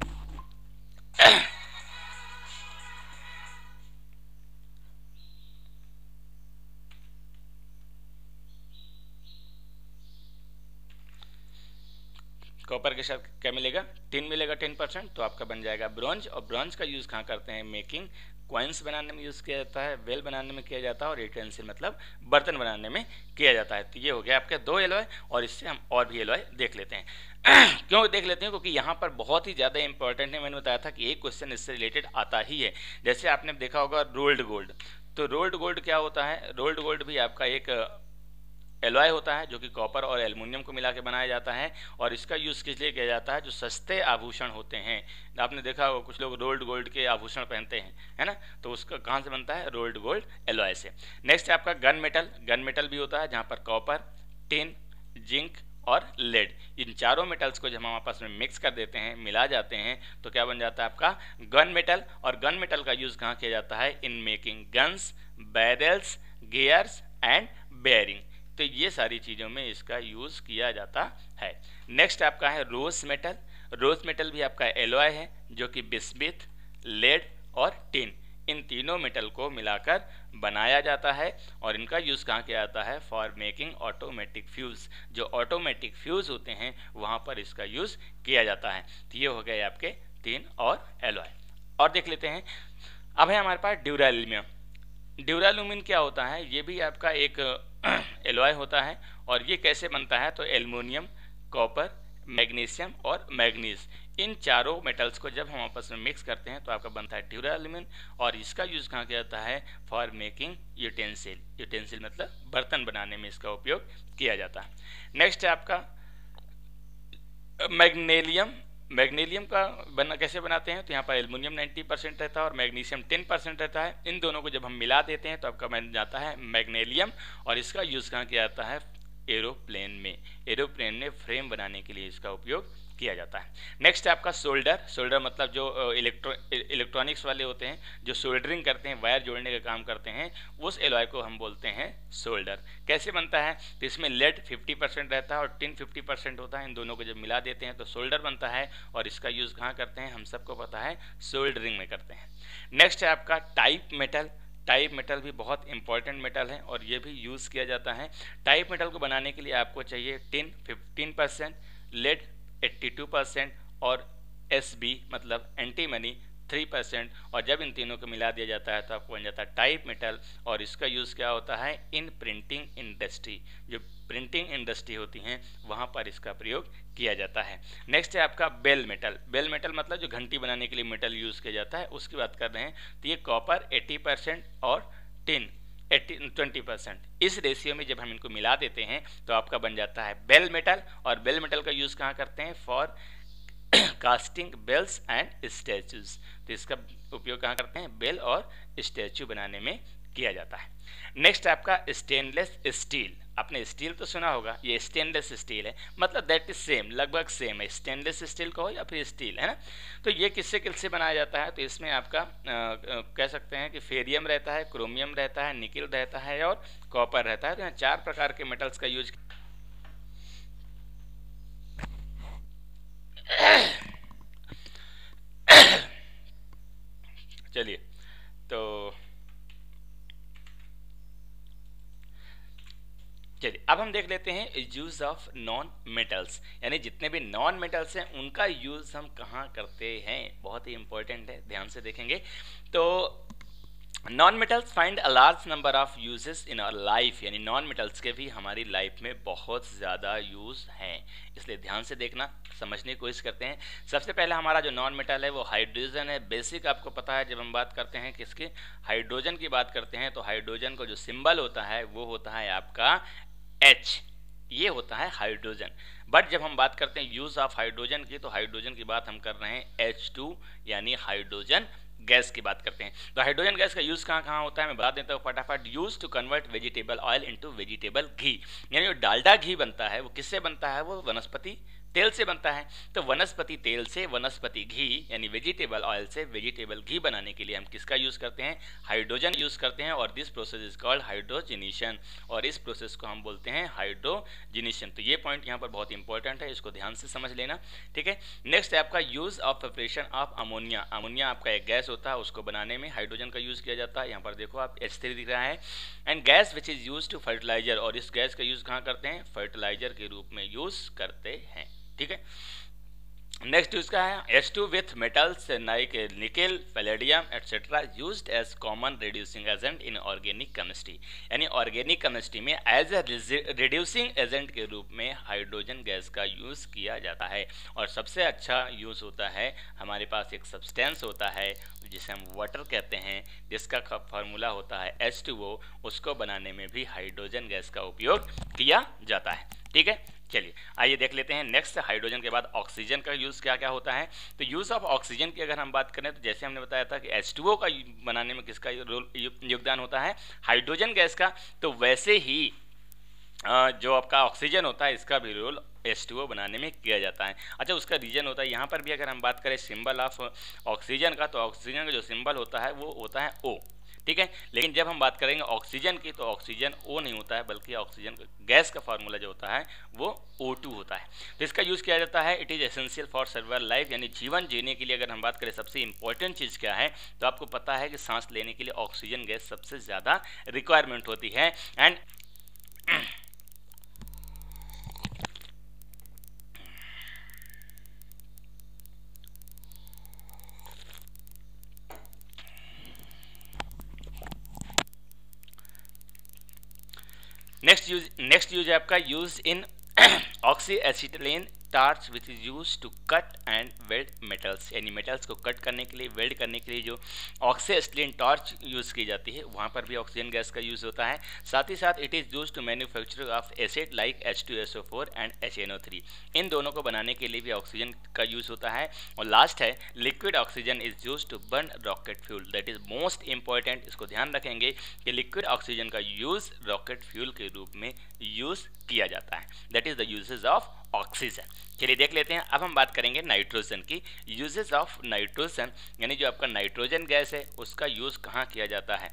कॉपर के साथ क्या मिलेगा टिन मिलेगा टेन परसेंट तो आपका बन जाएगा ब्रॉन्ज और ब्रॉन्ज का यूज़ कहाँ करते हैं मेकिंग क्वाइंस बनाने में यूज़ किया जाता है वेल बनाने में किया जाता है और यूटेंसिल मतलब बर्तन बनाने में किया जाता है तो ये हो गया आपके दो एलॉय और इससे हम और भी एलॉय देख लेते हैं क्यों देख लेते हैं क्योंकि यहाँ पर बहुत ही ज़्यादा इंपॉर्टेंट है मैंने बताया था कि एक क्वेश्चन इससे रिलेटेड आता ही है जैसे आपने देखा होगा रोल्ड गोल्ड तो रोल्ड गोल्ड क्या होता है रोल्ड गोल्ड भी आपका एक एलॉय होता है जो कि कॉपर और एलमिनियम को मिला के बनाया जाता है और इसका यूज़ किस लिए किया जाता है जो सस्ते आभूषण होते हैं आपने देखा होगा कुछ लोग रोल्ड गोल्ड के आभूषण पहनते हैं है ना तो उसका कहाँ से बनता है रोल्ड गोल्ड एलॉय से नेक्स्ट है आपका गन मेटल गन मेटल भी होता है जहाँ पर कॉपर टिन जिंक और लेड इन चारों मेटल्स को जब हम आपस में मिक्स कर देते हैं मिला जाते हैं तो क्या बन जाता है आपका गन मेटल और गन मेटल का यूज़ कहाँ किया जाता है in making guns barrels gears and bearing तो ये सारी चीज़ों में इसका यूज़ किया जाता है नेक्स्ट आपका है रोज मेटल रोज मेटल भी आपका एलोय है जो कि बिस्बित लेड और टिन इन तीनों मेटल को मिलाकर बनाया जाता है और इनका यूज़ कहाँ किया जाता है फॉर मेकिंग ऑटोमेटिक फ्यूज़ जो ऑटोमेटिक फ्यूज़ होते हैं वहाँ पर इसका यूज़ किया जाता है तो ये हो गए आपके तीन और एलोय और देख लेते हैं अब है हमारे पास ड्यूरालुमियम ड्यूरालुमिन क्या होता है ये भी आपका एक हाँ। एलोय होता है और ये कैसे बनता है तो एलमोनियम कॉपर मैग्नीशियम और मैग्नीज इन चारों मेटल्स को जब हम आपस में मिक्स करते हैं तो आपका बनता है एलिमिन और इसका यूज़ कहाँ किया जाता है फॉर मेकिंग यूटेंसिल यूटेंसिल मतलब बर्तन बनाने में इसका उपयोग किया जाता है नेक्स्ट है आपका मैग्नेलियम मैग्नीलियम का बना कैसे बनाते हैं तो यहाँ पर एलमिनियम 90 परसेंट रहता है और मैग्नीशियम 10 परसेंट रहता है इन दोनों को जब हम मिला देते हैं तो आपका बन जाता है मैग्नीलियम और इसका यूज़ कहाँ किया जाता है एरोप्लेन में एरोप्लेन में फ्रेम बनाने के लिए इसका उपयोग किया जाता है नेक्स्ट है आपका सोल्डर सोल्डर मतलब जो इलेक्ट्रो इलेक्ट्रॉनिक्स वाले होते हैं जो सोल्डरिंग करते हैं वायर जोड़ने का काम करते हैं उस एलॉय को हम बोलते हैं सोल्डर कैसे बनता है तो इसमें लेड 50 परसेंट रहता है और टिन 50 परसेंट होता है इन दोनों को जब मिला देते हैं तो सोल्डर बनता है और इसका यूज़ कहाँ करते हैं हम सबको पता है सोल्डरिंग में करते हैं नेक्स्ट है आपका टाइप मेटल टाइप मेटल भी बहुत इंपॉर्टेंट मेटल है और ये भी यूज़ किया जाता है टाइप मेटल को बनाने के लिए आपको चाहिए tin fifteen percent lead 82 percent और एस मतलब एंटी मनी थ्री परसेंट और जब इन तीनों को मिला दिया जाता है तो आपको बन जाता है टाइप मेटल और इसका यूज़ क्या होता है इन प्रिंटिंग इंडस्ट्री जो प्रिंटिंग इंडस्ट्री होती हैं वहाँ पर इसका प्रयोग किया जाता है नेक्स्ट है आपका बेल मेटल बेल मेटल मतलब जो घंटी बनाने के लिए मेटल यूज़ किया जाता है उसकी बात कर रहे हैं तो ये कॉपर 80 परसेंट और टिन एट्टी ट्वेंटी परसेंट इस रेशियो में जब हम इनको मिला देते हैं तो आपका बन जाता है बेल मेटल और बेल मेटल का यूज़ कहाँ करते हैं for casting bells and statues तो इसका उपयोग कहाँ करते हैं बेल और स्टैचू बनाने में किया जाता है नेक्स्ट आपका स्टेनलेस स्टील आपने स्टील तो सुना होगा ये स्टेनलेस स्टील है मतलब दैट इज सेम लगभग सेम है स्टेनलेस स्टील कहो या फिर स्टील है ना तो ये किससे किससे बनाया जाता है तो इसमें आपका आ, कह सकते हैं कि फेरियम रहता है क्रोमियम रहता है निकिल रहता है और कॉपर रहता है तो यहाँ चार प्रकार के मेटल्स का यूज चलिए चलिए अब हम देख लेते हैं यूज ऑफ नॉन मेटल्स यानी जितने भी नॉन मेटल्स हैं उनका यूज हम कहाँ करते हैं बहुत ही इंपॉर्टेंट है ध्यान से देखेंगे तो non metals find a large number of uses in our life यानी नॉन मेटल्स के भी हमारी लाइफ में बहुत ज़्यादा यूज़ हैं इसलिए ध्यान से देखना समझने की कोशिश करते हैं सबसे पहले हमारा जो नॉन मेटल है वो हाइड्रोजन है बेसिक आपको पता है जब हम बात करते हैं किसके हाइड्रोजन की बात करते हैं तो हाइड्रोजन का जो सिंबल होता है वो होता है आपका एच ये होता है हाइड्रोजन बट जब हम बात करते हैं यूज़ ऑफ हाइड्रोजन की तो हाइड्रोजन की बात हम कर रहे हैं एच टू यानी हाइड्रोजन गैस की बात करते हैं तो हाइड्रोजन गैस का यूज़ कहाँ कहाँ होता है मैं बता देता हूँ फटाफट use to convert vegetable oil into vegetable ghee यानी जो डालडा घी बनता है वो किससे बनता है वो वनस्पति तेल से बनता है तो वनस्पति तेल से वनस्पति घी यानी वेजिटेबल ऑयल से वेजिटेबल घी बनाने के लिए हम किसका यूज़ करते हैं हाइड्रोजन यूज़ करते हैं और this process is called hydrogenation और इस प्रोसेस को हम बोलते हैं हाइड्रोजिनेशन तो ये पॉइंट यहाँ पर बहुत इंपॉर्टेंट है इसको ध्यान से समझ लेना ठीक है नेक्स्ट है आपका use of preparation of ammonia ammonia आपका एक गैस होता है उसको बनाने में हाइड्रोजन का यूज़ किया जाता है यहाँ पर देखो आप एच दिख रहा है and gas which is use to fertilizer और इस गैस का यूज़ कहाँ करते हैं फर्टिलाइजर के रूप में यूज़ करते हैं ठीक है नेक्स्ट यूज का है एस टू विथ मेटल्स नाइक nickel palladium etcetera use as common reducing agent in organic chemistry यानी ऑर्गेनिक केमिस्ट्री में एज ए रिड्यूसिंग एजेंट के रूप में हाइड्रोजन गैस का यूज़ किया जाता है और सबसे अच्छा यूज़ होता है हमारे पास एक सब्सटेंस होता है जिसे हम वाटर कहते हैं जिसका फॉर्मूला होता है एस उसको बनाने में भी हाइड्रोजन गैस का उपयोग किया जाता है ठीक है चलिए आइए देख लेते हैं नेक्स्ट हाइड्रोजन के बाद ऑक्सीजन का यूज़ क्या क्या होता है तो यूज़ ऑफ ऑक्सीजन की अगर हम बात करें तो जैसे हमने बताया था कि एच का बनाने में किसका रोल योगदान होता है हाइड्रोजन गैस का तो वैसे ही जो आपका ऑक्सीजन होता है इसका भी रोल एस बनाने में किया जाता है अच्छा उसका रीजन होता है यहाँ पर भी अगर हम बात करें सिंबल ऑफ ऑक्सीजन का तो ऑक्सीजन का जो सिंबल होता है वो होता है ओ ठीक है लेकिन जब हम बात करेंगे ऑक्सीजन की तो ऑक्सीजन ओ नहीं होता है बल्कि ऑक्सीजन गैस का फार्मूला जो होता है वो ओ टू होता है तो इसका यूज़ किया जाता है it is essential for server life यानी जीवन जीने के लिए अगर हम बात करें सबसे इंपॉर्टेंट चीज़ क्या है तो आपको पता है कि सांस लेने के लिए ऑक्सीजन गैस सबसे ज़्यादा रिक्वायरमेंट होती है and next use next use है आपका use in oxy acetylene torch which is use to cut and weld metals यानी मेटल्स को कट करने के लिए वेल्ड करने के लिए जो ऑक्सीजन टॉर्च यूज़ की जाती है वहाँ पर भी ऑक्सीजन गैस का यूज़ होता है साथ ही साथ it is use to manufacture of acid like H two S O four and H N O three इन दोनों को बनाने के लिए भी ऑक्सीजन का यूज़ होता है और लास्ट है liquid oxygen is use to burn rocket fuel that is most important इसको ध्यान रखेंगे कि लिक्विड ऑक्सीजन का यूज़ रॉकेट फ्यूल के रूप में यूज़ किया जाता है that is the uses of oxygen चलिए देख लेते हैं अब हम बात करेंगे नाइट्रोजन की यूजेज ऑफ नाइट्रोजन यानी जो आपका नाइट्रोजन गैस है उसका यूज़ कहाँ किया जाता है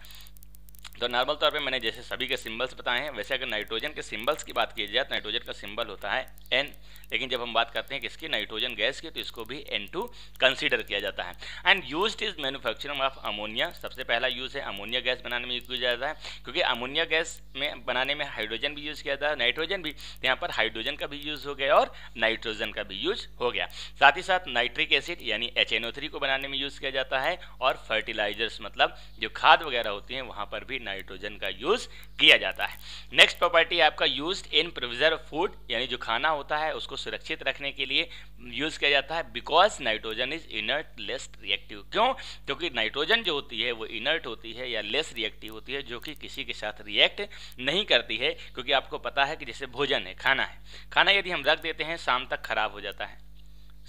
तो नॉर्मल तौर पे मैंने जैसे सभी के सिंबल्स बताए हैं वैसे अगर नाइट्रोजन के सिंबल्स की बात की जाए तो नाइट्रोजन का सिंबल होता है एन लेकिन जब हम बात करते हैं किसकी नाइट्रोजन गैस की तो इसको भी एन टू कंसिडर किया जाता है and use is manufacturing of ammonia सबसे पहला यूज़ है अमोनिया गैस बनाने में यूज किया जाता है क्योंकि अमोनिया गैस में बनाने में हाइड्रोजन भी यूज़ किया जाता है नाइट्रोजन भी तो यहाँ पर हाइड्रोजन का भी यूज़ हो गया और नाइट्रोजन का भी यूज हो गया साथ ही साथ नाइट्रिक एसिड यानी एच को बनाने में यूज़ किया जाता है और फर्टिलाइजर्स मतलब जो खाद वगैरह होती हैं वहाँ पर भी नाइट्रोजन का यूज़ किया जाता है नेक्स्ट प्रॉपर्टी आपका यूज इन प्रिजर्व फूड यानी जो खाना होता है उसको सुरक्षित रखने के लिए यूज़ किया जाता है because nitrogen is inert less reactive क्यों क्योंकि नाइट्रोजन जो होती है वो इनर्ट होती है या लेस रिएक्टिव होती है जो कि किसी के साथ रिएक्ट नहीं करती है क्योंकि आपको पता है कि जैसे भोजन है खाना है खाना यदि हम रख देते हैं शाम तक खराब हो जाता है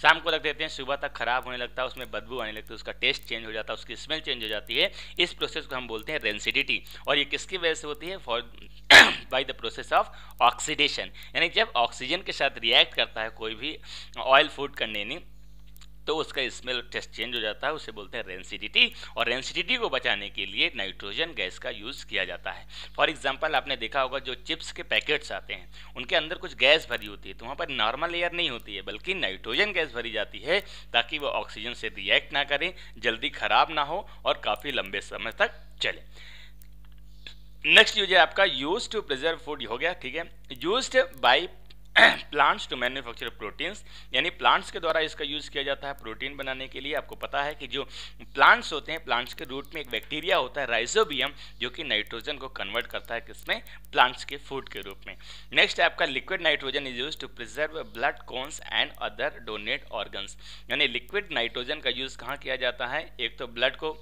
शाम को रख देते हैं सुबह तक खराब होने लगता है उसमें बदबू आने लगती है उसका टेस्ट चेंज हो जाता है उसकी स्मेल चेंज हो जाती है इस प्रोसेस को हम बोलते हैं रेंसिडिटी और ये किसकी वजह से होती है for by the process of oxidation यानी जब ऑक्सीजन के साथ रिएक्ट करता है कोई भी ऑयल फूड कंटेनिंग तो उसका स्मेल टेस्ट चेंज हो जाता है उसे बोलते हैं रेंसिडिटी और रेंसिडिटी को बचाने के लिए नाइट्रोजन गैस का यूज़ किया जाता है फॉर एग्जाम्पल आपने देखा होगा जो चिप्स के पैकेट्स आते हैं उनके अंदर कुछ गैस भरी होती है तो वहाँ पर नॉर्मल एयर नहीं होती है बल्कि नाइट्रोजन गैस भरी जाती है ताकि वो ऑक्सीजन से रिएक्ट ना करें जल्दी ख़राब ना हो और काफ़ी लंबे समय तक चले नेक्स्ट यूज है आपका यूज टू प्रिजर्व फूड हो गया ठीक है use by plants to manufacture proteins यानी प्लांट्स के द्वारा इसका यूज़ किया जाता है प्रोटीन बनाने के लिए आपको पता है कि जो प्लांट्स होते हैं प्लांट्स के रूट में एक बैक्टीरिया होता है राइजोबियम जो कि नाइट्रोजन को कन्वर्ट करता है किसमें प्लांट्स के फूड के रूप में नेक्स्ट आपका liquid nitrogen is use to preserve blood cones and other donate organs यानी लिक्विड नाइट्रोजन का यूज़ कहाँ किया जाता है एक तो ब्लड को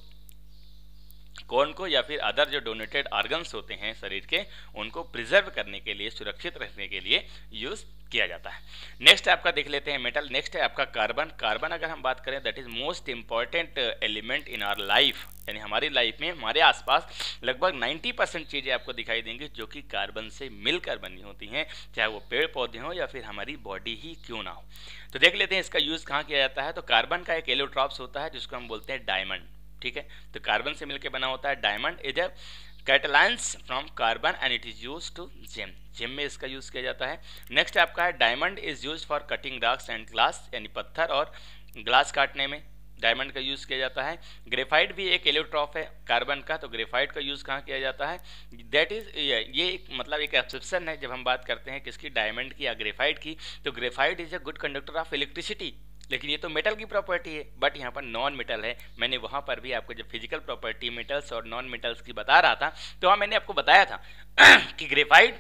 कौन को या फिर अदर जो डोनेटेड ऑर्गन्स होते हैं शरीर के उनको प्रिजर्व करने के लिए सुरक्षित रखने के लिए यूज़ किया जाता है नेक्स्ट आपका देख लेते हैं मेटल नेक्स्ट है आपका कार्बन कार्बन अगर हम बात करें that is most important element in our life यानी हमारी लाइफ में हमारे आसपास लगभग 90 परसेंट चीज़ें आपको दिखाई देंगी जो कि कार्बन से मिलकर बनी होती हैं चाहे वो पेड़ पौधे हों या फिर हमारी बॉडी ही क्यों ना हो तो देख लेते हैं इसका यूज़ कहाँ किया जाता है तो कार्बन का एक एलोट्रॉप्स होता है जिसको हम बोलते हैं डायमंड ठीक है तो कार्बन से मिलकर बना होता है diamond is a crystalline from carbon and it is use to gem gem में इसका यूज किया जाता है नेक्स्ट आपका है diamond is use for cutting rocks and glass यानी पत्थर और ग्लास काटने में डायमंड का यूज़ किया जाता है ग्रेफाइट भी एक इलेक्ट्रॉफ है कार्बन का तो ग्रेफाइट का यूज़ कहाँ किया जाता है दैट इज़ ये एक मतलब एक एक्सेप्शन है जब हम बात करते हैं किसकी डायमंड की या ग्रेफाइट की तो graphite is a good conductor of electricity लेकिन ये तो मेटल की प्रॉपर्टी है बट यहाँ पर नॉन मेटल है मैंने वहाँ पर भी आपको जब फिजिकल प्रॉपर्टी मेटल्स और नॉन मेटल्स की बता रहा था तो वहाँ मैंने आपको बताया था कि ग्रेफाइड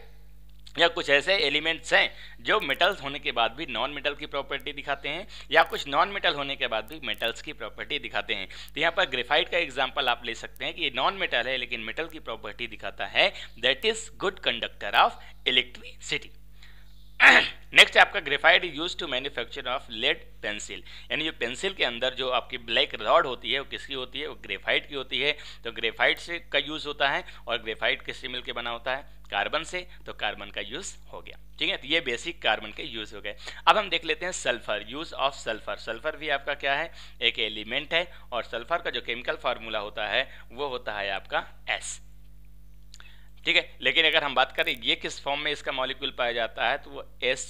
या कुछ ऐसे एलिमेंट्स हैं जो मेटल्स होने के बाद भी नॉन मेटल की प्रॉपर्टी दिखाते हैं या कुछ नॉन मेटल होने के बाद भी मेटल्स की प्रॉपर्टी दिखाते हैं तो यहाँ पर ग्रेफाइट का एग्जांपल आप ले सकते हैं कि ये नॉन मेटल है लेकिन मेटल की प्रॉपर्टी दिखाता है that is good conductor of electricity next आपका graphite use to manufacture of lead pencil यानी जो पेंसिल के अंदर जो आपकी ब्लैक रॉड होती है वो किसकी होती है वो ग्रेफाइड की होती है तो ग्रेफाइड से का यूज़ होता है और ग्रेफाइड किससे मिलकर बना होता है कार्बन से तो कार्बन का यूज़ हो गया ठीक है तो ये बेसिक कार्बन के यूज़ हो गए अब हम देख लेते हैं sulphur use of sulphur sulphur भी आपका क्या है एक एलिमेंट है और सल्फर का जो केमिकल फार्मूला होता है वो होता है आपका एस ठीक है लेकिन अगर हम बात करें ये किस फॉर्म में इसका मॉलिक्यूल पाया जाता है तो वो एस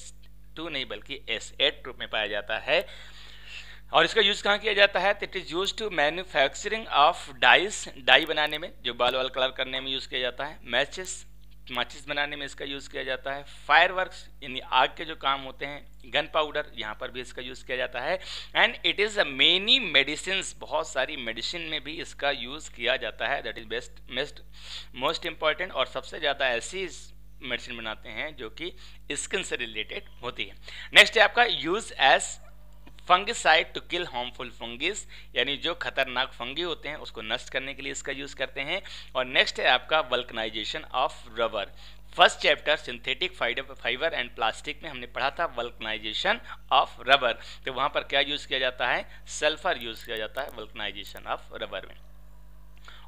टू नहीं बल्कि एस एट रूप में पाया जाता है और इसका यूज़ कहाँ किया जाता है it is use to manufacturing of dyes dye बनाने में जो बाल वाल कलर करने में यूज़ किया जाता है मैचेस माचिस बनाने में इसका यूज़ किया जाता है फायर यानी आग के जो काम होते हैं गन पाउडर यहाँ पर भी इसका यूज़ किया जाता है and it is a many medicine बहुत सारी मेडिसिन में भी इसका यूज़ किया जाता है दैट इज़ बेस्ट मेस्ट मोस्ट इम्पॉर्टेंट और सबसे ज़्यादा ऐसी मेडिसिन बनाते हैं जो कि स्किन से रिलेटेड होती है नेक्स्ट है आपका use as fungicide to kill harmful fungus यानी जो खतरनाक फंगी होते हैं उसको नष्ट करने के लिए इसका यूज करते हैं और नेक्स्ट है आपका vulcanisation of rubber first chapter synthetic fibre and plastic में हमने पढ़ा था वल्कनाइजेशन ऑफ रबर तो वहाँ पर क्या यूज़ किया जाता है सल्फर यूज़ किया जाता है वल्कनाइजेशन ऑफ रबर में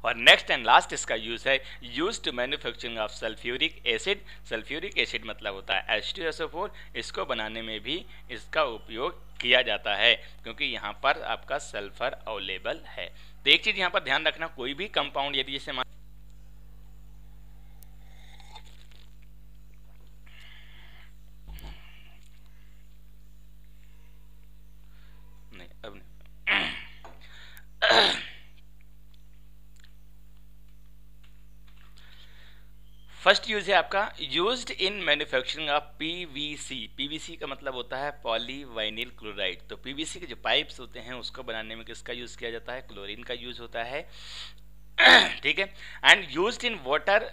और नेक्स्ट एंड लास्ट इसका यूज है use to manufacturing of sulphuric acid sulphuric acid मतलब होता है एच इसको बनाने में भी इसका उपयोग किया जाता है क्योंकि यहाँ पर आपका सल्फर अवेलेबल है तो एक चीज यहाँ पर ध्यान रखना कोई भी कंपाउंड यदि जैसे मान अब फर्स्ट यूज है आपका used in manufacturing of PVC PVC का मतलब होता है पॉलीवाइनिल क्लोराइड तो पीवीसी के जो पाइप्स होते हैं उसको बनाने में किसका यूज किया जाता है क्लोरीन का यूज होता है ठीक है and use in water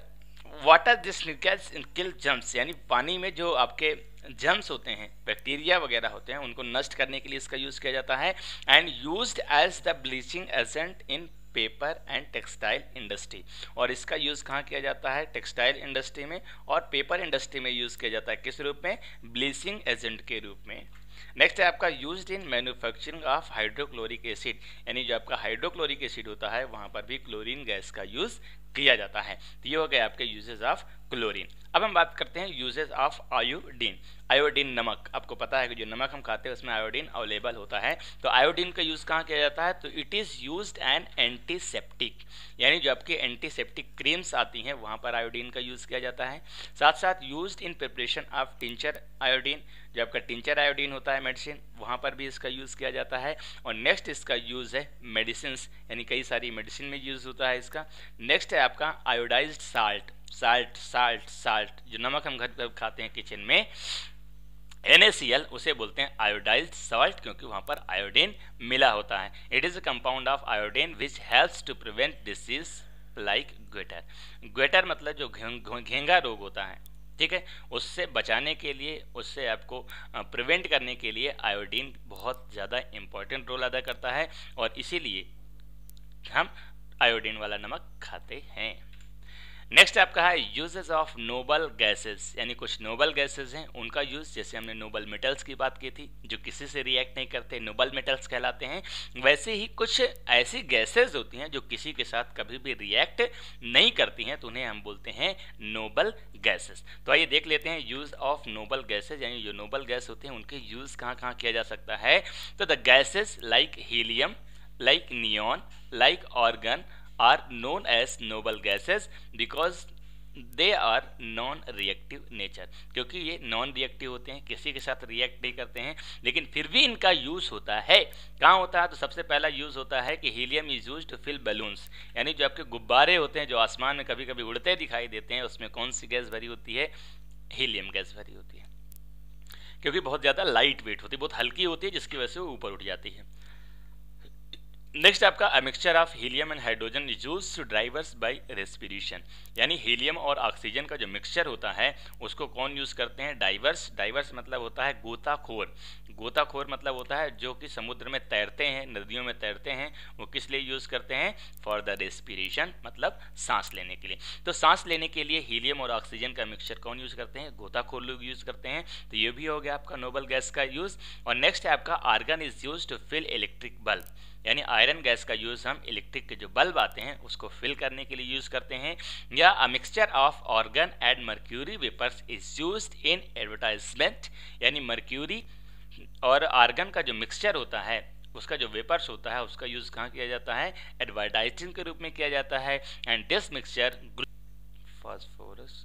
water this in kill germs यानी पानी में जो आपके जम्स होते हैं बैक्टीरिया वगैरह होते हैं उनको नष्ट करने के लिए इसका यूज़ किया जाता है and use as the bleaching agent in paper and textile industry और इसका यूज़ कहाँ किया जाता है टेक्सटाइल इंडस्ट्री में और पेपर इंडस्ट्री में यूज़ किया जाता है किस रूप में ब्लीचिंग एजेंट के रूप में नेक्स्ट है आपका use in manufacturing of hydrochloric acid यानी जो आपका हाइड्रोक्लोरिक एसिड होता है वहां पर भी क्लोरीन गैस का यूज़ किया जाता है तो ये हो गया आपके यूजेज ऑफ क्लोरीन अब हम बात करते हैं यूजेज ऑफ आयोडीन आयोडीन नमक आपको पता है कि जो नमक हम खाते हैं उसमें आयोडीन अवेलेबल होता है तो आयोडीन का यूज़ कहाँ किया जाता है तो it is use an antiseptic यानी जो आपकी एंटीसेप्टिक क्रीम्स आती हैं वहाँ पर आयोडीन का यूज़ किया जाता है साथ साथ use in preparation of tincture iodine जो आपका टिंचर आयोडीन होता है मेडिसिन वहाँ पर भी इसका यूज़ किया जाता है और नेक्स्ट इसका यूज़ है मेडिसिन यानी कई सारी मेडिसिन में यूज़ होता है इसका नेक्स्ट है आपका iodise salt salt salt salt जो नमक हम घर पर खाते हैं किचन में एन उसे बोलते हैं आयोडाइज सॉल्ट क्योंकि वहाँ पर आयोडीन मिला होता है it is a compound of iodine which helps to prevent disease like goitre goitre मतलब जो घेंगा रोग होता है ठीक है उससे बचाने के लिए उससे आपको प्रिवेंट करने के लिए आयोडीन बहुत ज़्यादा इम्पॉर्टेंट रोल अदा करता है और इसीलिए हम आयोडीन वाला नमक खाते हैं नेक्स्ट आपका है यूजेज ऑफ नोबल गैसेस यानी कुछ नोबल गैसेस हैं उनका यूज जैसे हमने नोबल मेटल्स की बात की थी जो किसी से रिएक्ट नहीं करते नोबल मेटल्स कहलाते हैं वैसे ही कुछ ऐसी गैसेस होती हैं जो किसी के साथ कभी भी रिएक्ट नहीं करती हैं तो उन्हें हम बोलते हैं नोबल गैसेस तो आइए देख लेते हैं यूज ऑफ नोबल गैसेज यानी जो नोबल गैस होते हैं उनके यूज कहाँ कहाँ किया जा सकता है तो the gases like helium like neon like argon are known as noble gases because they are non reactive nature क्योंकि ये नॉन रिएक्टिव होते हैं किसी के साथ रिएक्ट नहीं करते हैं लेकिन फिर भी इनका यूज़ होता है कहाँ होता है तो सबसे पहला यूज़ होता है कि helium is use to fill balloons यानी जो आपके गुब्बारे होते हैं जो आसमान में कभी कभी उड़ते दिखाई देते हैं उसमें कौन सी गैस भरी होती है हीलियम गैस भरी होती है क्योंकि बहुत ज़्यादा लाइट वेट होती है बहुत हल्की होती है जिसकी वजह से वो ऊपर उठ जाती है नेक्स्ट आपका a mixture of helium and hydrogen use to drivers by respiration यानी हीलियम और ऑक्सीजन का जो मिक्सचर होता है उसको कौन यूज़ करते हैं डाइवर्स डाइवर्स मतलब होता है गोताखोर गोताखोर मतलब होता है जो कि समुद्र में तैरते हैं नदियों में तैरते हैं वो किस लिए यूज़ करते हैं फॉर द रेस्पिरेशन मतलब सांस लेने के लिए तो सांस लेने के लिए हीलियम और ऑक्सीजन का मिक्सचर कौन यूज़ करते हैं गोताखोर लोग यूज़ करते हैं तो ये भी हो गया आपका नोबल गैस का यूज़ और नेक्स्ट है आपका argon is use to fill electric bulb यानी आयरन गैस का यूज़ हम इलेक्ट्रिक के जो बल्ब आते हैं उसको फिल करने के लिए यूज़ करते हैं या a mixture of argon and mercury vapours is use in advertisement यानी मर्क्यूरी और आर्गन का जो मिक्सचर होता है उसका जो वेपर्स होता है उसका यूज़ कहाँ किया जाता है एडवर्टाइजिंग के रूप में किया जाता है एंड दिस मिक्सचर फॉस्फोरस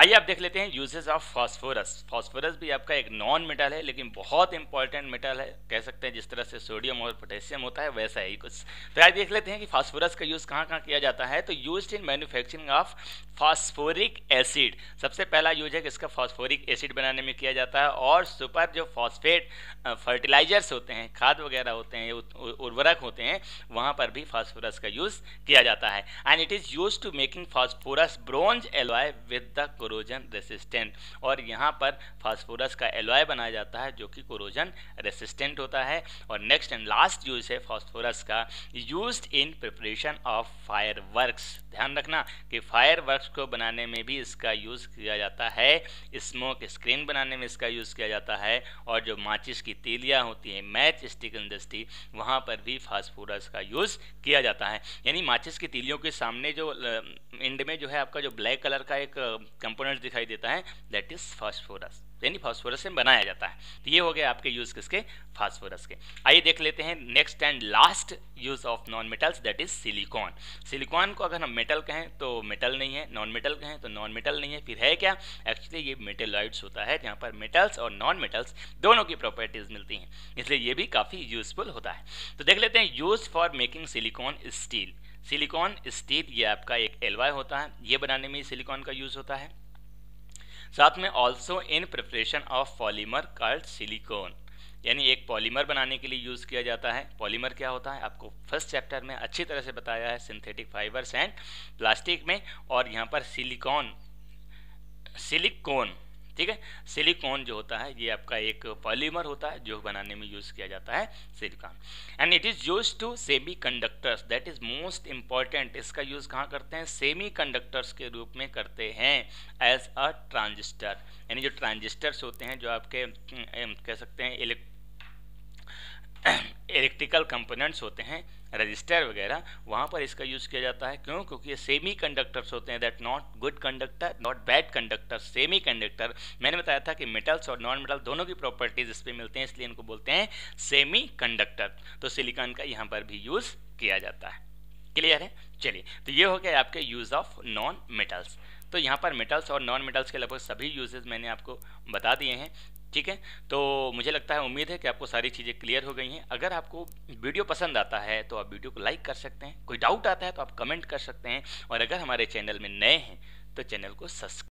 आइए आप देख लेते हैं यूजेस ऑफ फास्फोरस फास्फोरस भी आपका एक नॉन मेटल है लेकिन बहुत इंपॉर्टेंट मेटल है कह सकते हैं जिस तरह से सोडियम और पोटेशियम होता है वैसा ही कुछ तो आज देख लेते हैं कि फास्फोरस का यूज़ कहाँ कहाँ किया जाता है तो use in manufacturing of phosphoric acid सबसे पहला यूज है कि इसका फॉस्फोरिक एसिड बनाने में किया जाता है और सुपर जो फॉस्फेट फर्टिलाइजर्स होते हैं खाद वगैरह होते हैं उर्वरक होते हैं वहाँ पर भी फॉस्फोरस का यूज़ किया जाता है and it is use to making phosphorus bronze alloy with the corrosion resistant और यहाँ पर फास्फोरस का एलोय बनाया जाता है जो कि कोरोजन रेसिस्टेंट होता है और नेक्स्ट एंड लास्ट यूज है फास्फोरस का use in preparation of fire ध्यान रखना कि फायर को बनाने में भी इसका यूज़ किया जाता है स्मोक स्क्रीन बनाने में इसका यूज़ किया जाता है और जो माचिस की तेलियाँ होती हैं मैच स्टिक इंडस्ट्री वहाँ पर भी फास्फोरस का यूज़ किया जाता है यानी माचिस की तीलियों के सामने जो इंड में जो है आपका जो ब्लैक कलर का एक कंपोनेंट कंपोनेंट दिखाई देता है दैट इज फॉस्फोरस यानी फॉस्फोरस में बनाया जाता है तो ये हो गया आपके यूज़ किसके फॉस्फोरस के आइए देख लेते हैं next and last use of non metals that is silicon silicon को अगर हम मेटल कहें तो मेटल नहीं है नॉन मेटल कहें तो नॉन मेटल नहीं है फिर है क्या एक्चुअली ये मेटेलॉइड्स होता है जहाँ पर मेटल्स और नॉन मेटल्स दोनों की प्रॉपर्टीज़ मिलती हैं इसलिए ये भी काफ़ी यूजफुल होता है तो देख लेते हैं use for making silicon steel silicon steel ये आपका एक एलवाई होता है ये बनाने में सिलिकॉन का यूज़ होता है साथ में also in preparation of polymer card silicon यानी एक पॉलीमर बनाने के लिए यूज़ किया जाता है पॉलीमर क्या होता है आपको फर्स्ट चैप्टर में अच्छी तरह से बताया है सिंथेटिक फाइबर्स एंड प्लास्टिक में और यहाँ पर सिलिकॉन सिलिकॉन ठीक है सिलिकॉन जो होता है ये आपका एक पॉलीमर होता है जो बनाने में यूज किया जाता है silicon and it is use to semi conductors that is most important इसका यूज कहाँ करते हैं सेमी कंडक्टर्स के रूप में करते हैं एज अ ट्रांजिस्टर यानी जो ट्रांजिस्टर्स होते हैं जो आपके कह सकते हैं इलेक्ट्रिकल कंपोनेंट्स होते हैं रजिस्टर वगैरह वहाँ पर इसका यूज़ किया जाता है क्यों क्योंकि ये सेमी कंडक्टर्स होते हैं that not good conductor not bad conductor semi conductor मैंने बताया था कि मेटल्स और नॉन मेटल दोनों की प्रॉपर्टीज इस पर मिलते हैं इसलिए इनको बोलते हैं सेमी कंडक्टर तो सिलिकॉन का यहाँ पर भी यूज़ किया जाता है क्लियर है चलिए तो ये हो गया आपके यूज़ ऑफ नॉन मेटल्स तो यहाँ पर मेटल्स और नॉन मेटल्स के लगभग सभी यूजेज मैंने आपको बता दिए हैं ठीक है तो मुझे लगता है उम्मीद है कि आपको सारी चीज़ें क्लियर हो गई हैं अगर आपको वीडियो पसंद आता है तो आप वीडियो को लाइक कर सकते हैं कोई डाउट आता है तो आप कमेंट कर सकते हैं और अगर हमारे चैनल में नए हैं तो चैनल को सब्सक्राइब